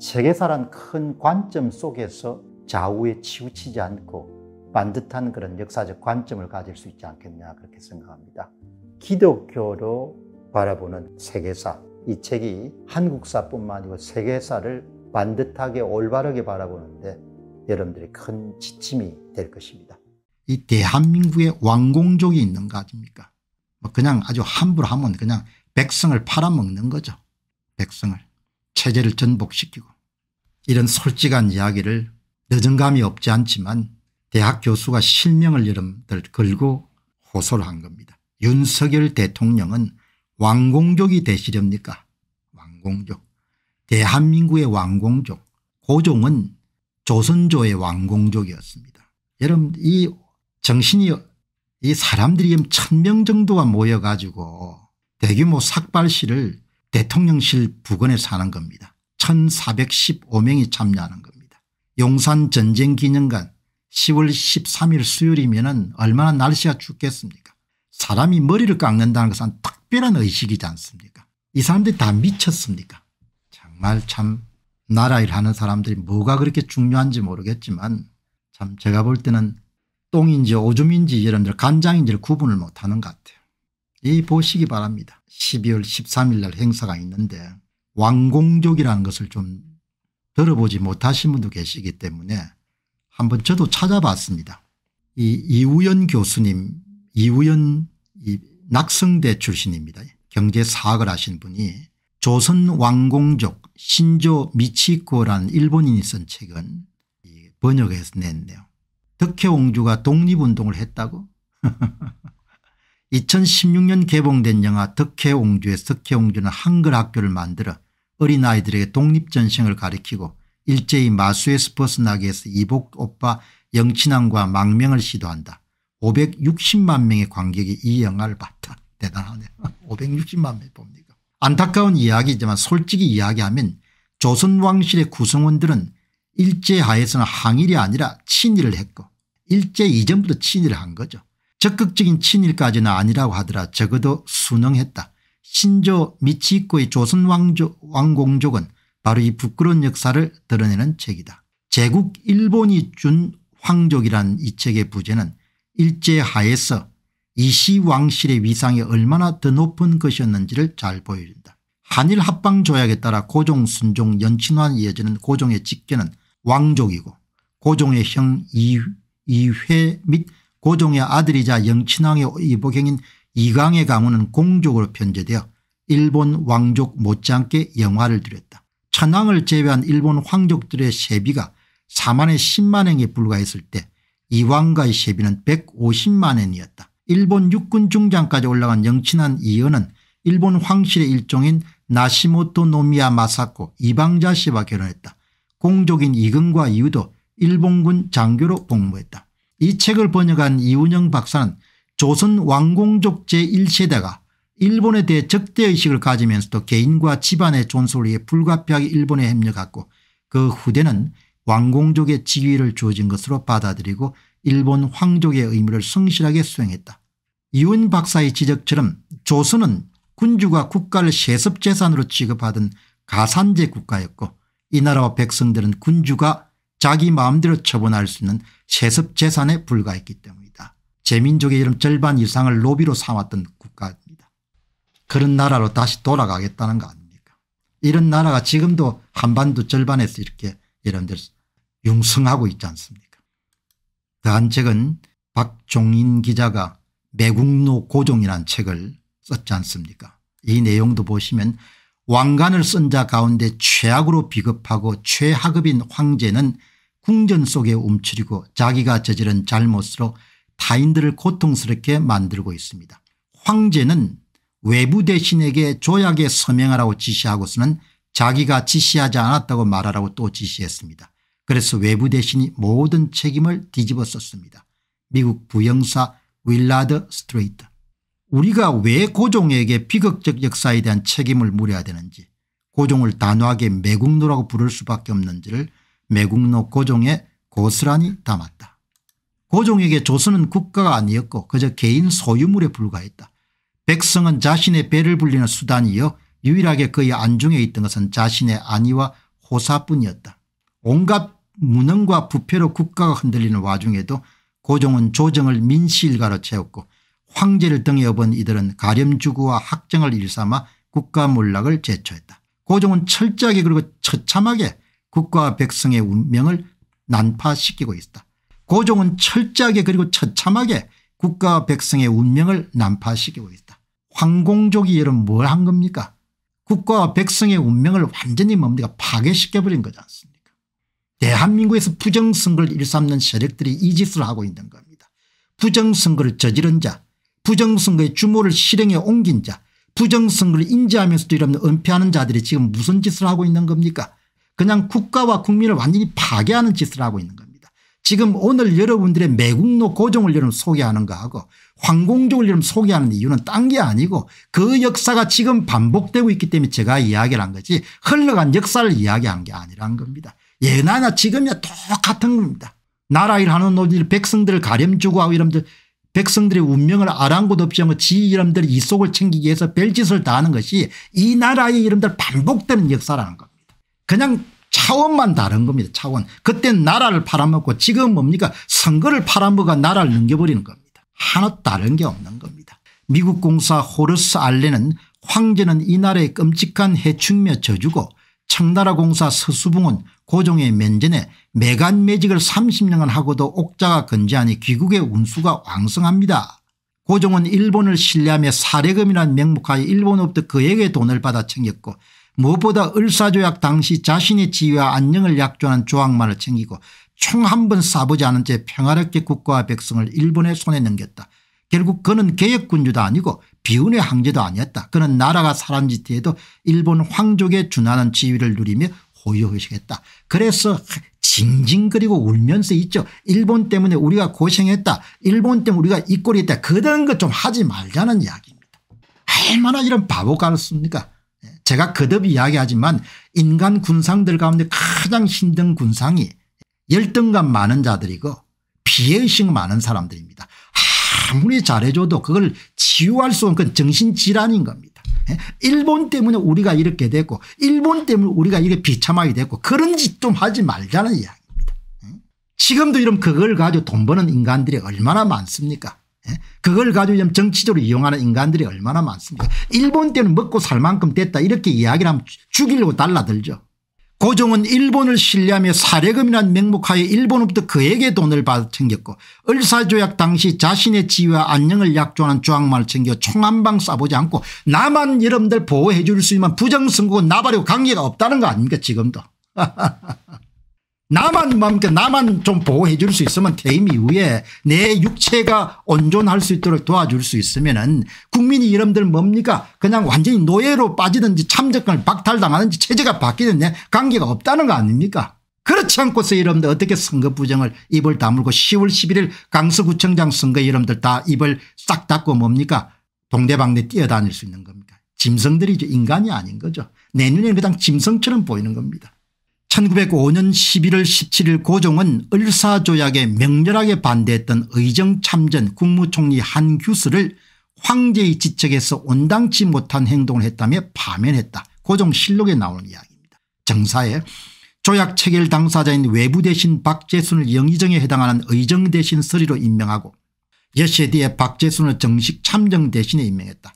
세계사란 큰 관점 속에서 좌우에 치우치지 않고 반듯한 그런 역사적 관점을 가질 수 있지 않겠냐 그렇게 생각합니다. 기독교로 바라보는 세계사 이 책이 한국사뿐만 아니고 세계사를 반듯하게 올바르게 바라보는데 여러분들이 큰 지침이 될 것입니다. 이 대한민국에 왕공족이 있는 거 아닙니까? 뭐 그냥 아주 함부로 하면 그냥 백성을 팔아먹는 거죠. 백성을 체제를 전복시키고 이런 솔직한 이야기를 늦은감이 없지 않지만 대학 교수가 실명을 이름들 걸고 호소를 한 겁니다. 윤석열 대통령은 왕공족이 되시렵니까 왕공족 대한민국의 왕공족 고종은 조선조의 왕공족이었습니다. 여러분 이 정신이 이 사람들이 천명 정도가 모여가지고 대규모 삭발실을 대통령실 부근에 사는 겁니다. 1415명이 참여하는 겁니다. 용산전쟁기념관 10월 13일 수요일이면 얼마나 날씨가 춥겠습니까 사람이 머리를 깎는다는 것은 특별한 의식이지 않습니까 이 사람들이 다 미쳤습니까 정말 참 나라 일 하는 사람들이 뭐가 그렇게 중요한지 모르겠지만 참 제가 볼 때는 똥인지 오줌인지 여러분들 간장인지를 구분을 못하는 것 같아요. 이 보시기 바랍니다. 12월 13일 날 행사가 있는데 왕공족이라는 것을 좀 들어보지 못하신 분도 계시기 때문에 한 번 저도 찾아봤습니다. 이 이우연 교수님 이우연 이 낙성대 출신입니다. 경제사학을 하신 분이 조선왕공족 신조 미치코라는 일본인이 쓴 책은 번역해서 냈네요. 덕혜옹주가 독립운동을 했다고? 2016년 개봉된 영화 덕혜옹주의 덕혜옹주는 한글 학교를 만들어 어린아이들에게 독립전쟁을 가리키고 일제히 마수에서 벗어나기 위해서 이복 오빠 영친왕과 망명을 시도한다. 560만 명의 관객이 이 영화를 봤다. 대단하네요. 560만 명이 봅니까. 안타까운 이야기지만 솔직히 이야기하면 조선왕실의 구성원들은 일제 하에서는 항일이 아니라 친일을 했고 일제 이전부터 친일을 한 거죠. 적극적인 친일까지는 아니라고 하더라 적어도 순응했다. 신조 미치코의 조선왕공족은 바로 이 부끄러운 역사를 드러내는 책이다. 제국 일본이 준 황족이란 이 책의 부제는 일제 하에서 이시 왕실의 위상이 얼마나 더 높은 것이었는지를 잘 보여준다. 한일 합방 조약에 따라 고종 순종 연친환 이어지는 고종의 직계는 왕족이고 고종의 형 이, 회및 고종의 아들이자 영친왕의 이복행인 이강의 가문은 공족으로 편제되어 일본 왕족 못지않게 영화를 드렸다 천황을 제외한 일본 황족들의 세비가 4만에 10만행에 불과했을 때 이왕가의 세비는 150만엔이었다. 일본 육군 중장까지 올라간 영친한 이연은 일본 황실의 일종인 나시모토 노미야 마사코 이방자 씨와 결혼했다. 공족인 이근과 이유도 일본군 장교로 복무했다. 이 책을 번역한 이운영 박사는 조선 왕공족 제1세대가 일본에 대해 적대의식을 가지면서도 개인과 집안의 존속을 위해 불가피하게 일본에 협력했고 그 후대는 왕공족의 직위를 주어진 것으로 받아들이고 일본 황족의 의무를 성실하게 수행했다. 이훈 박사의 지적처럼 조선은 군주가 국가를 세습재산으로 취급하던 가산제 국가였고 이 나라와 백성들은 군주가 자기 마음대로 처분할 수 있는 세습재산에 불과했기 때문이다. 제민족의 이름 절반 이상을 로비로 삼았던 국가입니다. 그런 나라로 다시 돌아가겠다는 거 아닙니까 이런 나라가 지금도 한반도 절반에서 이렇게 여러분들 융성하고 있지 않습니까 더한 책은 박종인 기자가 매국노 고종이란 책을 썼지 않습니까 이 내용도 보시면 왕관을 쓴 자 가운데 최악으로 비급하고 최하급인 황제는 궁전 속에 움츠리고 자기가 저지른 잘못으로 타인들을 고통스럽게 만들고 있습니다. 황제는 외부 대신에게 조약에 서명하라고 지시하고서는 자기가 지시하지 않았다고 말하라고 또 지시했습니다. 그래서 외부 대신이 모든 책임을 뒤집어 썼습니다. 미국 부영사 윌라드 스트레이트 우리가 왜 고종에게 비극적 역사에 대한 책임을 물어야 되는지 고종을 단호하게 매국노라고 부를 수밖에 없는지를 매국노 고종에 고스란히 담았다. 고종에게 조선은 국가가 아니었고 그저 개인 소유물에 불과했다. 백성은 자신의 배를 불리는 수단이여 유일하게 그의 안중에 있던 것은 자신의 안위와 호사뿐이었다. 온갖 무능과 부패로 국가가 흔들리는 와중에도 고종은 조정을 민시일가로 채웠고 황제를 등에 업은 이들은 가렴주구와 학정을 일삼아 국가 몰락을 제초했다. 고종은 철저하게 그리고 처참하게 국가와 백성의 운명을 난파시키고 있다. 고종은 철저하게 그리고 처참하게 국가 백성의 운명을 난파시키고 있다. 황공족이 이런 뭘 한 겁니까 국가와 백성의 운명을 완전히 뭡니까 파괴시켜버린 거지 않습니까 대한민국에서 부정선거를 일삼는 세력들이 이 짓을 하고 있는 겁니다. 부정선거를 저지른 자 부정선거의 주모를 실행에 옮긴 자 부정선거를 인지하면서도 이런 은폐하는 자들이 지금 무슨 짓을 하고 있는 겁니까 그냥 국가와 국민을 완전히 파괴하는 짓을 하고 있는 겁니다. 지금 오늘 여러분들의 매국노 고종을 여러분 소개하는 거하고 황공종을 여러분 소개하는 이유는 딴 게 아니고 그 역사가 지금 반복되고 있기 때문에 제가 이야기를 한 거지 흘러간 역사를 이야기한 게 아니란 겁니다. 예나나 지금이나 똑같은 겁니다. 나라 일하는 노들 백성들을 가렴 주고 하고 이러면 백성들의 운명을 아랑곳 없이 하고 지 이름들 이 속을 챙기기 위해서 별짓을 다하는 것이 이 나라의 이름들 반복되는 역사라는 겁니다. 그냥 차원만 다른 겁니다. 차원. 그땐 나라를 팔아먹고 지금 뭡니까 선거를 팔아먹어 나라를 넘겨버리는 겁니다. 하나 다른 게 없는 겁니다. 미국 공사 호르스 알레는 황제는 이 나라의 끔찍한 해충며 저주고 청나라 공사 서수봉은 고종의 면전에 매간 매직을 30년간 하고도 옥자가 건재하니 귀국의 운수가 왕성합니다. 고종은 일본을 신뢰하며 사례금이란 명목하에 일본으로부터 그에게 돈을 받아 챙겼고 무엇보다 을사조약 당시 자신의 지위와 안녕을 약조하는 조항만을 챙기고 총 한 번 쏴보지 않은 채 평화롭게 국가와 백성을 일본의 손에 넘겼다. 결국 그는 개혁군주도 아니고 비운의 황제도 아니었다. 그는 나라가 사람짓기에도 일본 황족의 준하는 지위를 누리며 호의호식했다. 그래서 징징거리고 울면서 있죠. 일본 때문에 우리가 고생했다. 일본 때문에 우리가 이 꼴이 있다. 그런 것 좀 하지 말자는 이야기입니다. 얼마나 이런 바보 같습니까 제가 거듭 이야기하지만 인간 군상들 가운데 가장 힘든 군상이 열등감 많은 자들이고 비애의식 많은 사람들입니다. 아무리 잘해줘도 그걸 치유할 수 없는 건 정신질환인 겁니다. 예? 일본 때문에 우리가 이렇게 됐고 일본 때문에 우리가 이렇게 비참하게 됐고 그런 짓 좀 하지 말자는 이야기입니다. 예? 지금도 이런 그걸 가지고 돈 버는 인간들이 얼마나 많습니까 예? 그걸 가지고 좀 정치적으로 이용하는 인간들이 얼마나 많습니까 일본 때는 먹고 살 만큼 됐다 이렇게 이야기를 하면 죽이려고 달라들죠. 고종은 일본을 신뢰하며 사례금이란 명목하에 일본으로부터 그에게 돈을 받아 챙겼고 을사조약 당시 자신의 지위와 안녕을 약조하는 조항만을 챙겨 총 한 방 쏴보지 않고 나만 여러분들 보호해 줄 수 있는 부정선거고 나발이고 관계가 없다는 거 아닙니까 지금도. 나만 맘껏 나만 좀 보호해 줄 수 있으면 퇴임 이후에 내 육체가 온전할수 있도록 도와줄 수 있으면 은 국민이 이름들 뭡니까 그냥 완전히 노예로 빠지든지 참정권을 박탈당하든지 체제가 바뀌든지 관계가 없다는 거 아닙니까 그렇지 않고서 여러분들 어떻게 선거 부정을 입을 다물고 10월 11일 강서구청장 선거 여러분들 다 입을 싹 닫고 뭡니까 동대방대 뛰어다닐 수 있는 겁니까 짐승들이죠 인간이 아닌 거죠 내 눈에 그냥 짐승처럼 보이는 겁니다. 1905년 11월 17일 고종은 을사조약에 명렬하게 반대했던 의정참전 국무총리 한규수를 황제의 지책에서 온당치 못한 행동을 했다며 파면했다. 고종실록에 나오는 이야기입니다. 정사에 조약 체결 당사자인 외부 대신 박재순을 영의정에 해당하는 의정 대신 서리로 임명하고 여시에 대해 박재순을 정식 참정 대신에 임명했다.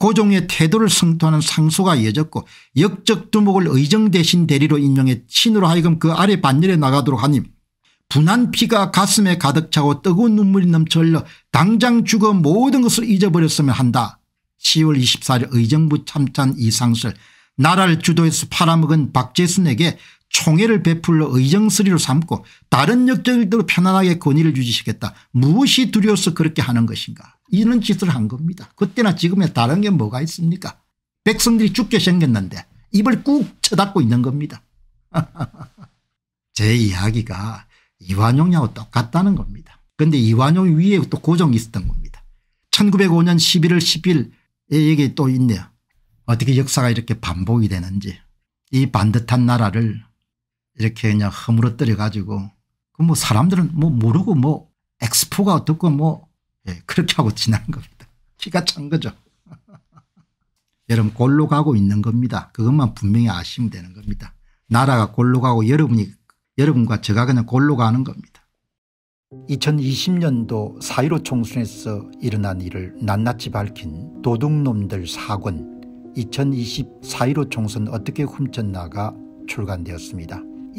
고종의 그 태도를 성토하는 상소가 이어졌고 역적두목을 의정 대신 대리로 임명해 친으로 하여금 그 아래 반열에 나가도록 하니 분한 피가 가슴에 가득 차고 뜨거운 눈물이 넘쳐 흘러 당장 죽어 모든 것을 잊어버렸으면 한다. 10월 24일 의정부 참찬 이상설 나라를 주도해서 팔아먹은 박재순에게 총회를 베풀러 의정스리로 삼고 다른 역적들대로 편안하게 권위를 유지시겠다. 무엇이 두려워서 그렇게 하는 것인가 이런 짓을 한 겁니다. 그때나 지금에 다른 게 뭐가 있습니까 백성들이 죽게 생겼는데 입을 꾹 쳐닫고 있는 겁니다. 제 이야기가 이완용하고 똑같다는 겁니다. 그런데 이완용 위에 또 고정이 있었던 겁니다. 1905년 11월 10일 에 여기 또 있네요. 어떻게 역사가 이렇게 반복이 되는지 이 반듯한 나라를 이렇게 그냥 허물어뜨려 가지고 그 뭐 사람들은 뭐 모르고 뭐 엑스포가 어떻고 뭐 예, 그렇게 하고 지난 겁니다. 기가 찬 거죠. 여러분 골로 가고 있는 겁니다. 그것만 분명히 아시면 되는 겁니다. 나라가 골로 가고 여러분이 여러분과 제가 그냥 골로 가는 겁니다. 2020년도 사이로 총선에서 일어난 일을 낱낱이 밝힌 도둑놈들 사건 2020 사이로 총선 어떻게 훔쳤나가 출간되었습니다.